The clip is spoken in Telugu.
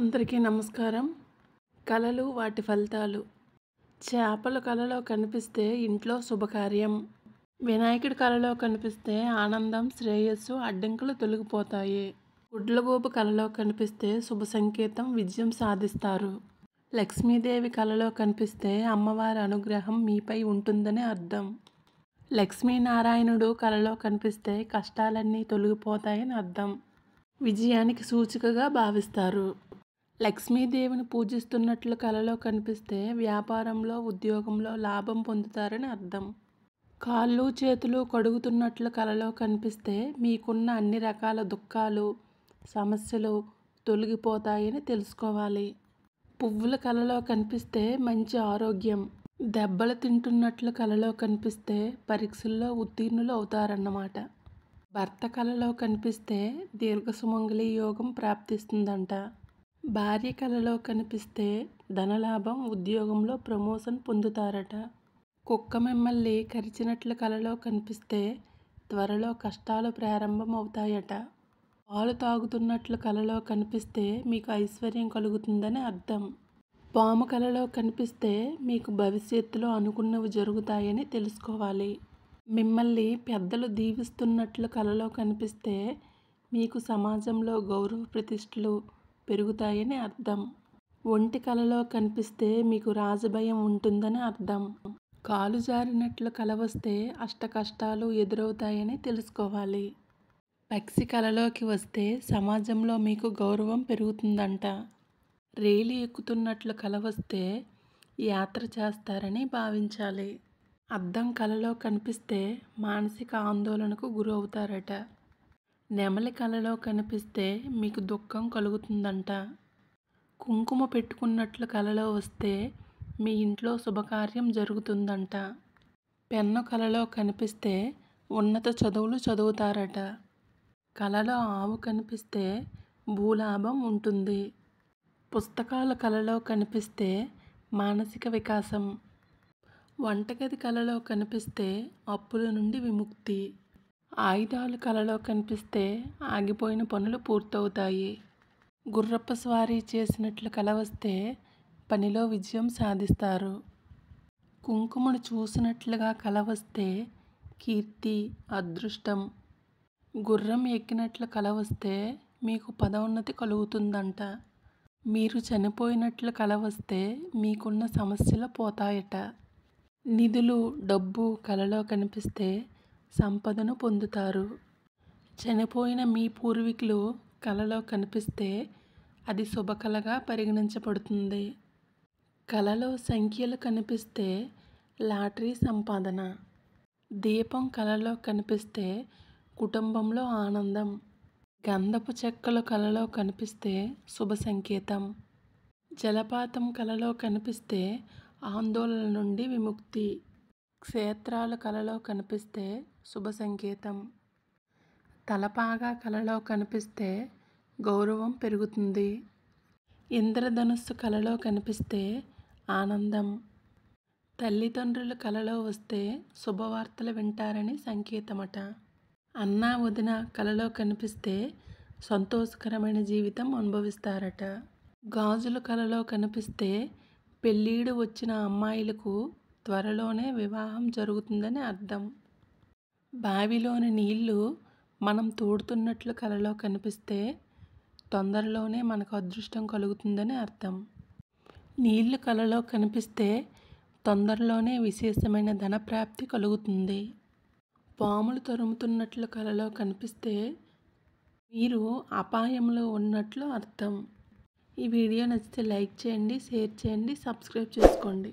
అందరికీ నమస్కారం కళలు వాటి ఫలితాలు చేపలు కళలో కనిపిస్తే ఇంట్లో శుభకార్యం వినాయకుడి కళలో కనిపిస్తే ఆనందం శ్రేయస్సు అడ్డంకులు తొలగిపోతాయి గుడ్లగోపు కళలో కనిపిస్తే శుభ సంకేతం విజయం సాధిస్తారు లక్ష్మీదేవి కళలో కనిపిస్తే అమ్మవారి అనుగ్రహం మీపై ఉంటుందని అర్థం లక్ష్మీనారాయణుడు కళలో కనిపిస్తే కష్టాలన్నీ తొలగిపోతాయని అర్థం విజయానికి సూచికగా భావిస్తారు లక్ష్మీదేవిని పూజిస్తున్నట్లు కలలో కనిపిస్తే వ్యాపారంలో ఉద్యోగంలో లాభం పొందుతారని అర్థం కాళ్ళు చేతులు కడుగుతున్నట్లు కలలో కనిపిస్తే మీకున్న అన్ని రకాల దుఃఖాలు సమస్యలు తొలగిపోతాయని తెలుసుకోవాలి పువ్వుల కలలో కనిపిస్తే మంచి ఆరోగ్యం దెబ్బలు తింటున్నట్లు కలలో కనిపిస్తే పరీక్షల్లో ఉత్తీర్ణులు అవుతారన్నమాట భర్త కలలో కనిపిస్తే దీర్ఘసుమంగళి యోగం ప్రాప్తిస్తుందంట భార్య కలలో కనిపిస్తే ధనలాభం ఉద్యోగంలో ప్రమోషన్ పొందుతారట కుక్క మిమ్మల్ని కరిచినట్లు కలలో కనిపిస్తే త్వరలో కష్టాలు ప్రారంభం అవుతాయట పాలు తాగుతున్నట్లు కలలో కనిపిస్తే మీకు ఐశ్వర్యం కలుగుతుందని అర్థం పాము కలలో కనిపిస్తే మీకు భవిష్యత్తులో అనుకున్నవి జరుగుతాయని తెలుసుకోవాలి మిమ్మల్ని పెద్దలు దీవిస్తున్నట్లు కలలో కనిపిస్తే మీకు సమాజంలో గౌరవ ప్రతిష్టలు పెరుగుతాయని అర్థం ఒంటి కలలో కనిపిస్తే మీకు రాజభయం ఉంటుందని అర్థం కాలు జారినట్లు కల వస్తే అష్ట కష్టాలు ఎదురవుతాయని తెలుసుకోవాలి పక్షి కలలోకి వస్తే సమాజంలో మీకు గౌరవం పెరుగుతుందంట రేలు ఎక్కుతున్నట్లు కల వస్తే యాత్ర చేస్తారని భావించాలి అద్దం కలలో కనిపిస్తే మానసిక ఆందోళనకు గురవుతారట నెమలి కలలో కనిపిస్తే మీకు దుఃఖం కలుగుతుందంట కుంకుమ పెట్టుకున్నట్లు కలలో వస్తే మీ ఇంట్లో శుభకార్యం జరుగుతుందంట పెన్ను కలలో కనిపిస్తే ఉన్నత చదువులు చదువుతారట కలలో ఆవు కనిపిస్తే భూలాభం ఉంటుంది పుస్తకాల కలలో కనిపిస్తే మానసిక వికాసం వంటగది కలలో కనిపిస్తే అప్పుల నుండి విముక్తి ఆయుధాలు కలలో కనిపిస్తే ఆగిపోయిన పనులు పూర్తవుతాయి గుర్రప్ప స్వారీ చేసినట్లు కల వస్తే పనిలో విజయం సాధిస్తారు కుంకుమను చూసినట్లుగా కల వస్తే కీర్తి అదృష్టం గుర్రం ఎక్కినట్లు కల వస్తే మీకు పదోన్నతి కలుగుతుందంట మీరు చనిపోయినట్లు కల వస్తే మీకున్న సమస్యలు పోతాయట నిధులు డబ్బు కలలో కనిపిస్తే సంపదను పొందుతారు చనిపోయిన మీ పూర్వీకులు కలలో కనిపిస్తే అది శుభకళగా పరిగణించబడుతుంది కలలో సంఖ్యలు కనిపిస్తే లాటరీ సంపాదన దీపం కలలో కనిపిస్తే కుటుంబంలో ఆనందం గంధపు చెక్కలు కలలో కనిపిస్తే శుభ సంకేతం జలపాతం కలలో కనిపిస్తే ఆందోళన నుండి విముక్తి క్షేత్రాలు కలలో కనిపిస్తే శుభ సంకేతం తలపాగా కలలో కనిపిస్తే గౌరవం పెరుగుతుంది ఇంద్రధనుస్సు కలలో కనిపిస్తే ఆనందం తల్లిదండ్రులు కలలో వస్తే శుభవార్తలు వింటారని సంకేతమట అన్నా వదిన కలలో కనిపిస్తే సంతోషకరమైన జీవితం అనుభవిస్తారట గాజుల కలలో కనిపిస్తే పెళ్ళీడు వచ్చిన అమ్మాయిలకు త్వరలోనే వివాహం జరుగుతుందని అర్థం బావిలోని నీళ్ళు మనం తోడుతున్నట్లు కలలో కనిపిస్తే తొందరలోనే మనకు అదృష్టం కలుగుతుందని అర్థం నీళ్లు కలలో కనిపిస్తే తొందరలోనే విశేషమైన ధనప్రాప్తి కలుగుతుంది పాములు తరుముతున్నట్లు కలలో కనిపిస్తే మీరు అపాయంలో ఉన్నట్లు అర్థం ఈ వీడియో నచ్చితే లైక్ చేయండి షేర్ చేయండి సబ్స్క్రైబ్ చేసుకోండి